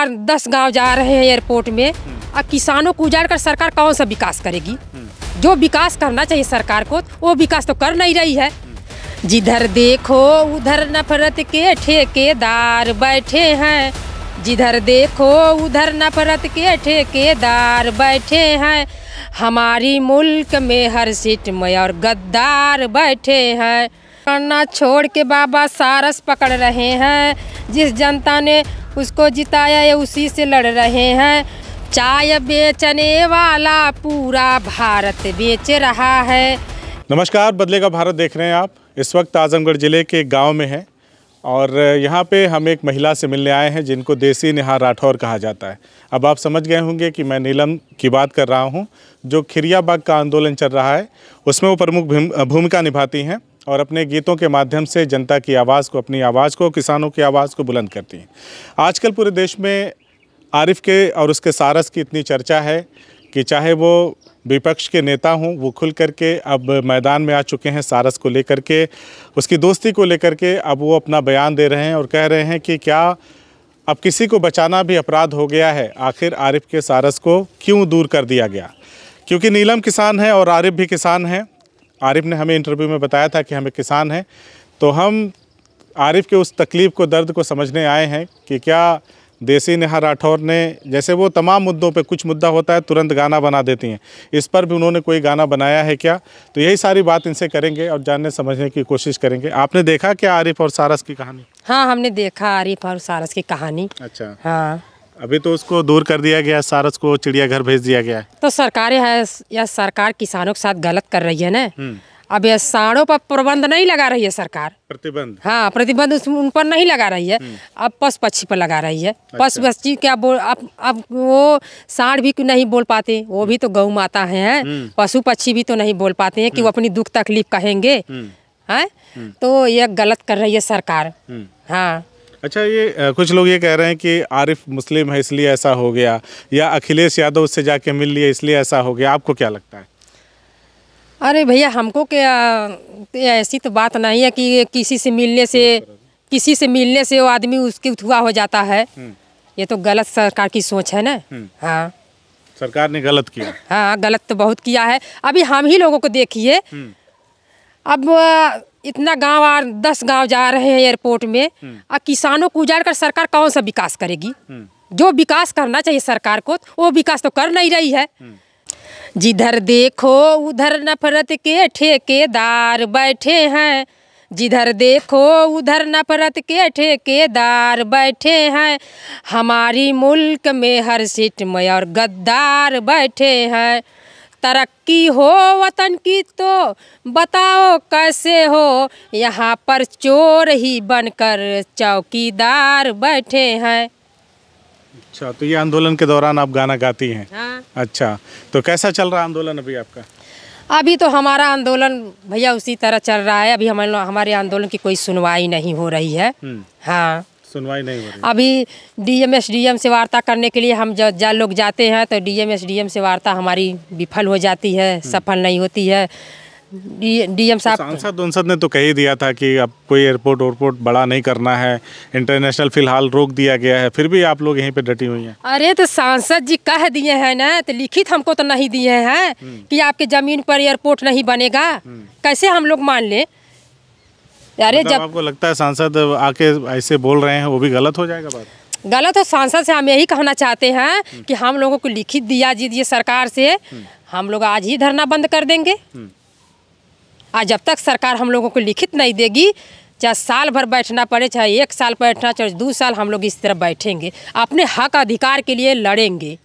चार दस गांव जा रहे हैं एयरपोर्ट में हम्म। अब किसानों को उजाड़ कर सरकार कौन सा विकास करेगी हम्म। जो विकास करना चाहिए सरकार को वो विकास तो कर नहीं रही है हम्म। जिधर देखो उधर नफरत के ठेकेदार बैठे हैं जिधर देखो उधर नफरत के ठेकेदार बैठे हैं हमारी मुल्क में हर सीट में और गद्दार बैठे हैं करना छोड़ के बाबा सारस पकड़ रहे हैं जिस जनता ने उसको जिताया है उसी से लड़ रहे हैं चाय बेचने वाला पूरा भारत बेच रहा है नमस्कार बदले का भारत देख रहे हैं आप इस वक्त आजमगढ़ ज़िले के गांव में हैं और यहाँ पे हम एक महिला से मिलने आए हैं जिनको देसी नेहा राठौर कहा जाता है अब आप समझ गए होंगे कि मैं नीलम की बात कर रहा हूँ जो खिरियाबाग का आंदोलन चल रहा है उसमें वो प्रमुख भूमिका निभाती हैं और अपने गीतों के माध्यम से जनता की आवाज़ को अपनी आवाज़ को किसानों की आवाज़ को बुलंद करती हैं आजकल पूरे देश में आरिफ के और उसके सारस की इतनी चर्चा है कि चाहे वो विपक्ष के नेता हों वो खुल करके अब मैदान में आ चुके हैं सारस को लेकर के उसकी दोस्ती को लेकर के अब वो अपना बयान दे रहे हैं और कह रहे हैं कि क्या अब किसी को बचाना भी अपराध हो गया है आखिर आरिफ के सारस को क्यों दूर कर दिया गया क्योंकि नीलम किसान है और आरिफ भी किसान हैं आरिफ ने हमें इंटरव्यू में बताया था कि हमें किसान हैं तो हम आरिफ के उस तकलीफ़ को दर्द को समझने आए हैं कि क्या देसी नेहा राठौर ने जैसे वो तमाम मुद्दों पे कुछ मुद्दा होता है तुरंत गाना बना देती हैं इस पर भी उन्होंने कोई गाना बनाया है क्या तो यही सारी बात इनसे करेंगे और जानने समझने की कोशिश करेंगे आपने देखा क्या आरिफ और सारस की कहानी हाँ हमने देखा आरिफ और सारस की कहानी अच्छा हाँ अभी तो उसको दूर कर दिया गया सारस को चिड़ियाघर भेज दिया गया तो सरकार है या सरकार किसानों के साथ गलत कर रही है न हम्म। अब यह साड़ों पर प्रबंध नहीं लगा रही है सरकार प्रतिबंध हाँ प्रतिबंध उन पर नहीं लगा रही है हम्म। अब पशु पक्षी पर लगा रही है अच्छा। पशु पक्षी क्या बोल अब अब वो साढ़ भी नहीं बोल पाते वो भी तो गौ माता है हम्म। पशु पक्षी भी तो नहीं बोल पाते हैं कि वो अपनी दुख तकलीफ कहेंगे है हाँ? तो यह गलत कर रही है सरकार हाँ अच्छा ये कुछ लोग ये कह रहे हैं कि आरिफ मुस्लिम है इसलिए ऐसा हो गया या अखिलेश यादव उससे जाके मिल लिए इसलिए ऐसा हो गया आपको क्या लगता है अरे भैया हमको क्या ऐसी तो बात नहीं है कि किसी से मिलने से किसी से मिलने से वो आदमी उसकी उथुआ हो जाता है हम्म। ये तो गलत सरकार की सोच है ना हम्म। हाँ सरकार ने गलत किया हाँ गलत तो बहुत किया है अभी हम ही लोगों को देखिए हम्म। अब इतना गांव और दस गांव जा रहे हैं एयरपोर्ट में और हम्म। किसानों को उजाड़ कर सरकार कौन सा विकास करेगी हम्म। जो विकास करना चाहिए सरकार को वो विकास तो कर नहीं रही है हम्म। जिधर देखो उधर नफरत के ठेकेदार बैठे हैं जिधर देखो उधर नफरत के ठेकेदार बैठे हैं हमारी मुल्क में हर सीट में और गद्दार बैठे हैं तरक्की हो वतन की तो बताओ कैसे हो यहाँ पर चोर ही बनकर चौकीदार बैठे हैं अच्छा तो ये आंदोलन के दौरान आप गाना गाती हैं हाँ। अच्छा तो कैसा चल रहा आंदोलन अभी आपका अभी तो हमारा आंदोलन भैया उसी तरह चल रहा है अभी हमारे हमारे आंदोलन की कोई सुनवाई नहीं हो रही है हम्म। हाँ सुनवाई नहीं हो रही अभी डीएम एस डीएम से वार्ता करने के लिए हम जब जा लोग जाते हैं तो डीएम एस डीएम से वार्ता हमारी विफल हो जाती है हम्म। सफल नहीं होती है डीएम तो साहब सांसद उनसद ने तो कह ही दिया था कि अब कोई एयरपोर्ट एयरपोर्ट बड़ा नहीं करना है इंटरनेशनल फिलहाल रोक दिया गया है फिर भी आप लोग यहीं पे डटी हुई हैं अरे तो सांसद जी कह दिए हैं ना तो लिखित हमको तो नहीं दिए हैं हम्म। कि आपके ज़मीन पर एयरपोर्ट नहीं बनेगा हम्म। कैसे हम लोग मान लें अरे मतलब जब आपको लगता है सांसद आके ऐसे बोल रहे हैं वो भी गलत हो जाएगा बात गलत हो तो सांसद से हम यही कहना चाहते हैं हम्म। कि हम लोगों को लिखित दिया दीजिए सरकार से हम्म। हम लोग आज ही धरना बंद कर देंगे हम्म। आज जब तक सरकार हम लोगों को लिखित नहीं देगी चाहे साल भर बैठना पड़े चाहे एक साल बैठना चाहे दो साल हम लोग इस तरह बैठेंगे अपने हक अधिकार के लिए लड़ेंगे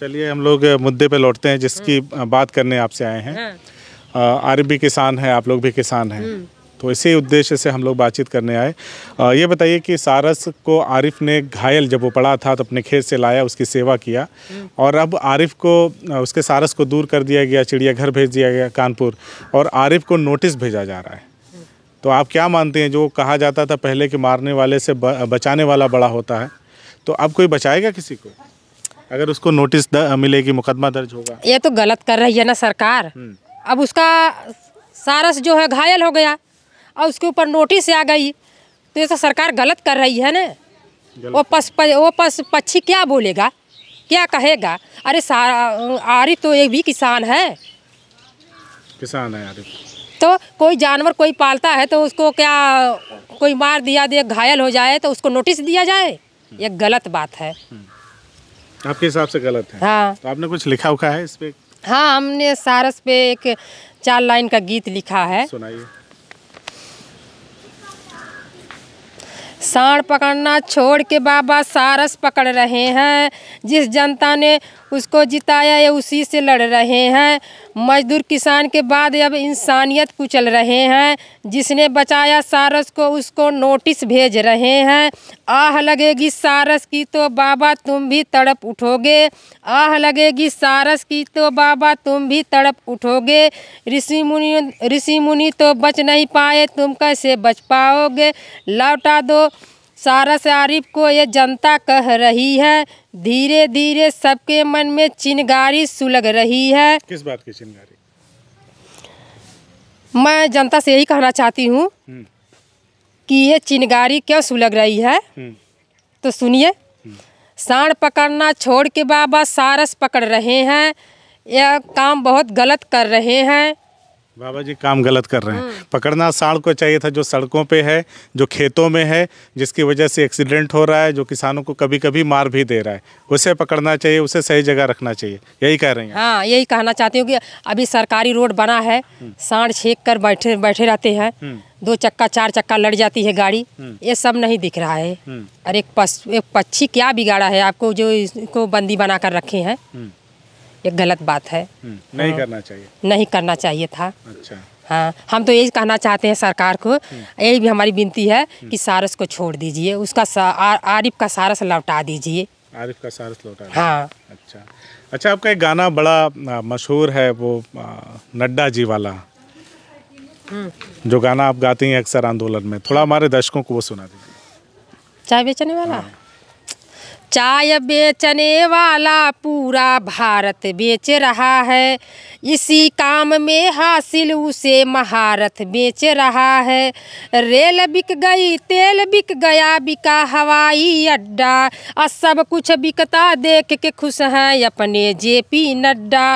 चलिए हम लोग मुद्दे पे लौटते हैं जिसकी बात करने आपसे आए हैं हाँ। आर्य भी किसान है आप लोग भी किसान हैं तो इसी उद्देश्य से हम लोग बातचीत करने आए ये बताइए कि सारस को आरिफ ने घायल जब वो पड़ा था तो अपने खेत से लाया उसकी सेवा किया और अब आरिफ को उसके सारस को दूर कर दिया गया चिड़ियाघर भेज दिया गया कानपुर और आरिफ को नोटिस भेजा जा रहा है तो आप क्या मानते हैं जो कहा जाता था पहले कि मारने वाले से बचाने वाला बड़ा होता है तो अब कोई बचाएगा किसी को अगर उसको नोटिस मिलेगी मुकदमा दर्ज होगा ये तो गलत कर रही है ना सरकार हम्म। अब उसका सारस जो है घायल हो गया और उसके ऊपर नोटिस आ गई तो ये तो सरकार गलत कर रही है ना वो पश वो पस पक्षी क्या बोलेगा क्या कहेगा अरे आरिफ तो एक भी किसान है किसान है आरिफ तो कोई जानवर कोई पालता है तो उसको क्या कोई मार दिया दे घायल हो जाए तो उसको नोटिस दिया जाए हम्म। ये गलत बात है हम्म। आपके हिसाब से गलत है हाँ तो आपने कुछ लिखा उखा है इस पर हाँ हमने सारस पे एक चार लाइन का गीत लिखा है सुनाइए सांड पकड़ना छोड़ के बाबा सारस पकड़ रहे हैं जिस जनता ने उसको जिताया है उसी से लड़ रहे हैं मजदूर किसान के बाद अब इंसानियत कुचल रहे हैं जिसने बचाया सारस को उसको नोटिस भेज रहे हैं आह लगेगी सारस की तो बाबा तुम भी तड़प उठोगे आह लगेगी सारस की तो बाबा तुम भी तड़प उठोगे ऋषि मुनि ऋषि मुनि तो बच नहीं पाए तुम कैसे बच पाओगे लौटा दो सारस आरिफ को ये जनता कह रही है धीरे धीरे सबके मन में चिनगारी सुलग रही है किस बात की चिंगारी मैं जनता से यही कहना चाहती हूँ हम्म। कि ये चिनगारी क्यों सुलग रही है हम्म। तो सुनिए हम्म। सांड पकड़ना छोड़ के बाबा सारस पकड़ रहे हैं यह काम बहुत गलत कर रहे हैं बाबा जी काम गलत कर रहे हैं हम्म। पकड़ना साढ़ को चाहिए था जो सड़कों पे है जो खेतों में है जिसकी वजह से एक्सीडेंट हो रहा है जो किसानों को कभी कभी मार भी दे रहा है उसे पकड़ना चाहिए उसे सही जगह रखना चाहिए यही कह रहे हैं हाँ यही कहना चाहती हूँ कि अभी सरकारी रोड बना है हम्म। साढ़ छेक कर बैठे बैठे रहते हैं हम्म। दो चक्का चार चक्का लड़ जाती है गाड़ी ये सब नहीं दिख रहा है और एक पक्षी क्या बिगाड़ा है आपको जो इसको बंदी बना कर रखे हैं ये गलत बात है हम्म, नहीं हाँ। करना चाहिए नहीं करना चाहिए था अच्छा हाँ हम तो यही कहना चाहते हैं सरकार को हम्म। यही भी हमारी विनती है हम्म। कि सारस को छोड़ दीजिए उसका आरिफ का सारस लौटा दीजिए आरिफ का सारस लौटा हाँ अच्छा अच्छा आपका एक गाना बड़ा मशहूर है वो नड्डा जी वाला जो गाना आप गाती हैं अक्सर आंदोलन में थोड़ा हमारे दर्शकों को वो सुना दीजिए चाय बेचने वाला हाँ। चाय बेचने वाला पूरा भारत बेच रहा है इसी काम में हासिल उसे महारत बेच रहा है रेल बिक गई तेल बिक गया बिका हवाई अड्डा और सब कुछ बिकता देख के खुश हैं अपने जेपी नड्डा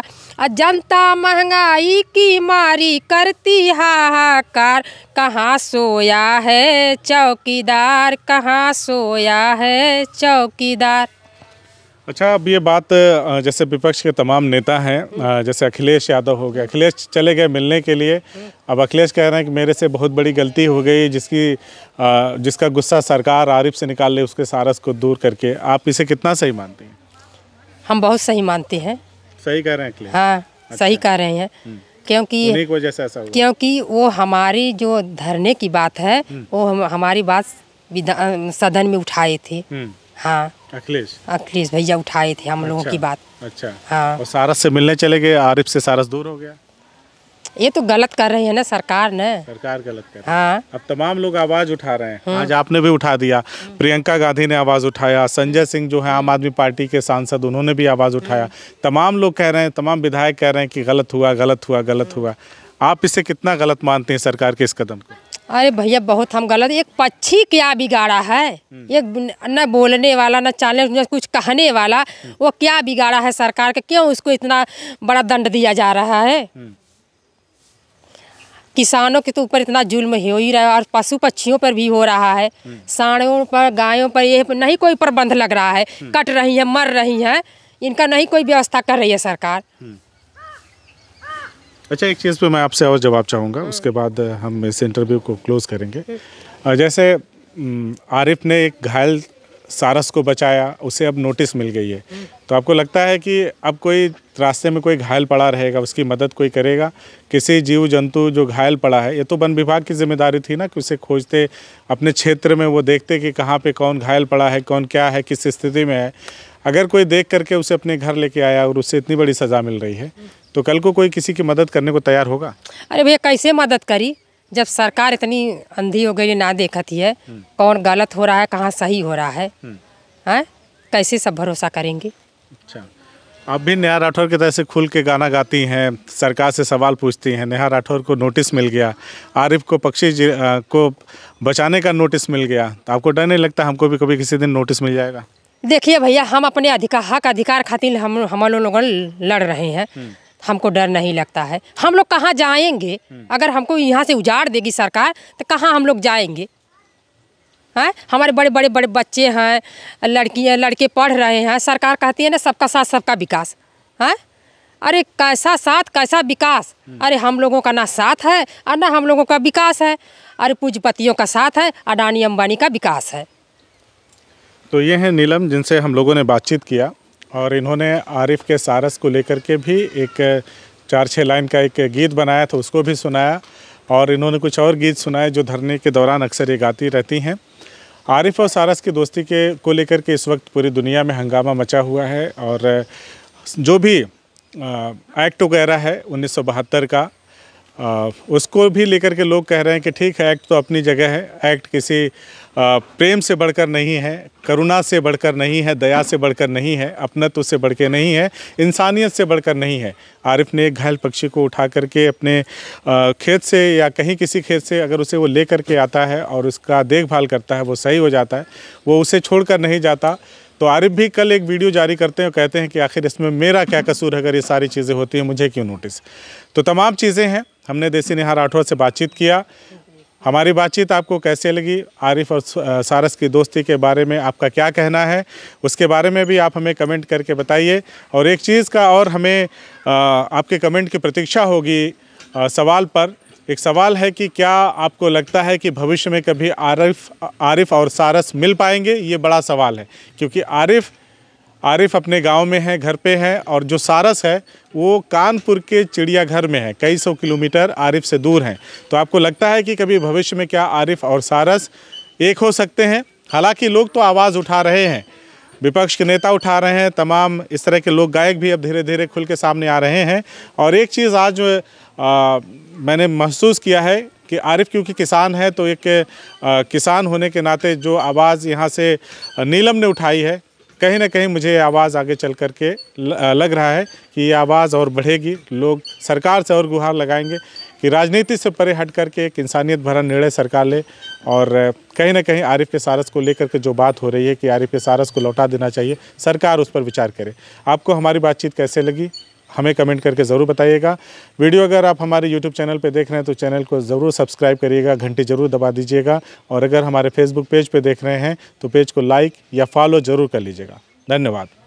जनता महंगाई की मारी करती हाहाकार कहाँ सोया है चौकीदार कहाँ सोया है चौकीदार मज़ेदार अच्छा अब ये बात जैसे विपक्ष के तमाम नेता हैं जैसे अखिलेश यादव हो गए अखिलेश चले गए मिलने के लिए अब अखिलेश कह रहे हैं कि मेरे से बहुत बड़ी गलती हो गई जिसकी जिसका गुस्सा सरकार आरिफ से निकाल ले उसके सारस को दूर करके आप इसे कितना सही मानते हैं हम बहुत सही मानते हैं सही कह रहे हैं अखिलेश हाँ अच्छा। सही कह रहे हैं हम्म। क्योंकि वजह से ऐसा क्योंकि वो हमारी जो धरने की बात है हम्म। वो हमारी बात सदन में उठाए थे हम्म। हाँ अखिलेश अखिलेश भैया उठाए थे हम अच्छा, लोगों की अच्छा, बात अच्छा हाँ और सारस से मिलने चले गए आरिफ से सारस दूर हो गया ये तो गलत कर रही है ना सरकार ने सरकार गलत कर हाँ अब तमाम लोग आवाज उठा रहे हैं हम्म। आज आपने भी उठा दिया हम्म। प्रियंका गांधी ने आवाज उठाया संजय सिंह जो है आम आदमी पार्टी के सांसद उन्होंने भी आवाज उठाया हम्म। तमाम लोग कह रहे हैं तमाम विधायक कह रहे हैं कि गलत हुआ गलत हुआ गलत हुआ आप इसे कितना गलत मानते हैं सरकार के इस कदम को अरे भैया बहुत हम गलत एक पक्षी क्या बिगाड़ा है हम्म। एक न बोलने वाला न चालने न कुछ कहने वाला हम्म। वो क्या बिगाड़ा है सरकार का क्यों उसको इतना बड़ा दंड दिया जा रहा है हम्म। किसानों के तो ऊपर इतना जुल्म हो ही रहा है और पशु पक्षियों पर भी हो रहा है साड़ों पर गायों पर ये नहीं कोई प्रबंध लग रहा है कट रही है मर रही हैं इनका नहीं कोई व्यवस्था कर रही है सरकार अच्छा एक चीज़ पे मैं आपसे और जवाब चाहूँगा हाँ। उसके बाद हम इस इंटरव्यू को क्लोज़ करेंगे जैसे आरिफ ने एक घायल सारस को बचाया उसे अब नोटिस मिल गई है हाँ। तो आपको लगता है कि अब कोई रास्ते में कोई घायल पड़ा रहेगा उसकी मदद कोई करेगा किसी जीव जंतु जो घायल पड़ा है ये तो वन विभाग की जिम्मेदारी थी ना कि उसे खोजते अपने क्षेत्र में वो देखते कि कहाँ पे कौन घायल पड़ा है कौन क्या है किस स्थिति में है अगर कोई देख करके उसे अपने घर लेके आया और उसे इतनी बड़ी सज़ा मिल रही है हाँ। तो कल को कोई किसी की मदद करने को तैयार होगा अरे भैया कैसे मदद करी जब सरकार इतनी अंधी हो गई ना देखती है हम्म। कौन गलत हो रहा है कहाँ सही हो रहा है हैं हम्म। हाँ? कैसे सब भरोसा करेंगे अच्छा आप भी नेहा राठौर की तरह से खुल के गाना गाती हैं सरकार से सवाल पूछती हैं नेहा राठौर को नोटिस मिल गया आरिफ को पक्षी को बचाने का नोटिस मिल गया तो आपको डर नहीं लगता हमको भी कभी किसी दिन नोटिस मिल जाएगा देखिए भैया हम अपने अधिकार हक अधिकार खातिर हम हम लोग लड़ रहे हैं हम्म। हमको डर नहीं लगता है हम लोग कहाँ जाएंगे हम्म। अगर हमको यहाँ से उजाड़ देगी सरकार तो कहाँ हम लोग जाएंगे हैं हाँ? हमारे बड़े बड़े बड़े बच्चे हैं लड़कियाँ लड़के पढ़ रहे हैं सरकार कहती है ना सबका साथ सबका विकास हैं हाँ? अरे कैसा साथ कैसा विकास हम्म। अरे हम लोगों का ना साथ है और ना हम लोगों का विकास है अरे पूजपतियों का साथ है अडानी अम्बानी का विकास है तो ये है नीलम जिनसे हम लोगों ने बातचीत किया और इन्होंने आरिफ के सारस को लेकर के भी एक चार छः लाइन का एक गीत बनाया था उसको भी सुनाया और इन्होंने कुछ और गीत सुनाए जो धरने के दौरान अक्सर ये गाती रहती हैं आरिफ और सारस की दोस्ती के को लेकर के इस वक्त पूरी दुनिया में हंगामा मचा हुआ है और जो भी एक्ट वगैरह है उन्नीस का आ, उसको भी लेकर के लोग कह रहे हैं कि ठीक है एक्ट तो अपनी जगह है एक्ट किसी प्रेम से बढ़कर नहीं है करुणा से बढ़कर नहीं है दया से बढ़कर नहीं है अपनत्व से बढ़ के नहीं है इंसानियत से बढ़कर नहीं है आरिफ ने एक घायल पक्षी को उठा करके अपने खेत से या कहीं किसी खेत से अगर उसे वो ले करके आता है और उसका देखभाल करता है वो सही हो जाता है वो उसे छोड़कर नहीं जाता तो आरिफ भी कल एक वीडियो जारी करते हैं और कहते हैं कि आखिर इसमें मेरा क्या कसूर है अगर ये सारी चीज़ें होती हैं मुझे क्यों नोटिस तो तमाम चीज़ें हैं हमने देसी निहार राठौर से बातचीत किया हमारी बातचीत आपको कैसे लगी आरिफ और सारस की दोस्ती के बारे में आपका क्या कहना है उसके बारे में भी आप हमें कमेंट करके बताइए और एक चीज़ का और हमें आपके कमेंट की प्रतीक्षा होगी सवाल पर एक सवाल है कि क्या आपको लगता है कि भविष्य में कभी आरिफ आरिफ और सारस मिल पाएंगे ये बड़ा सवाल है क्योंकि आरिफ आरिफ अपने गांव में है घर पे है और जो सारस है वो कानपुर के चिड़ियाघर में है कई सौ किलोमीटर आरिफ से दूर हैं तो आपको लगता है कि कभी भविष्य में क्या आरिफ और सारस एक हो सकते हैं हालांकि लोग तो आवाज़ उठा रहे हैं विपक्ष के नेता उठा रहे हैं तमाम इस तरह के लोग गायक भी अब धीरे धीरे खुल के सामने आ रहे हैं और एक चीज़ आज आ, मैंने महसूस किया है कि आरिफ क्योंकि किसान है तो एक आ, किसान होने के नाते जो आवाज़ यहाँ से नीलम ने उठाई है कहीं ना कहीं मुझे आवाज़ आगे चल कर के लग रहा है कि ये आवाज़ और बढ़ेगी लोग सरकार से और गुहार लगाएंगे कि राजनीति से परे हट करके एक इंसानियत भरा निर्णय सरकार ले और कहीं ना कहीं आरिफ के सारस को लेकर के जो बात हो रही है कि आरिफ के सारस को लौटा देना चाहिए सरकार उस पर विचार करे आपको हमारी बातचीत कैसे लगी हमें कमेंट करके ज़रूर बताइएगा वीडियो अगर आप हमारे यूट्यूब चैनल पर देख रहे हैं तो चैनल को ज़रूर सब्सक्राइब करिएगा घंटी ज़रूर दबा दीजिएगा और अगर हमारे फेसबुक पेज पर देख रहे हैं तो पेज को लाइक या फॉलो ज़रूर कर लीजिएगा धन्यवाद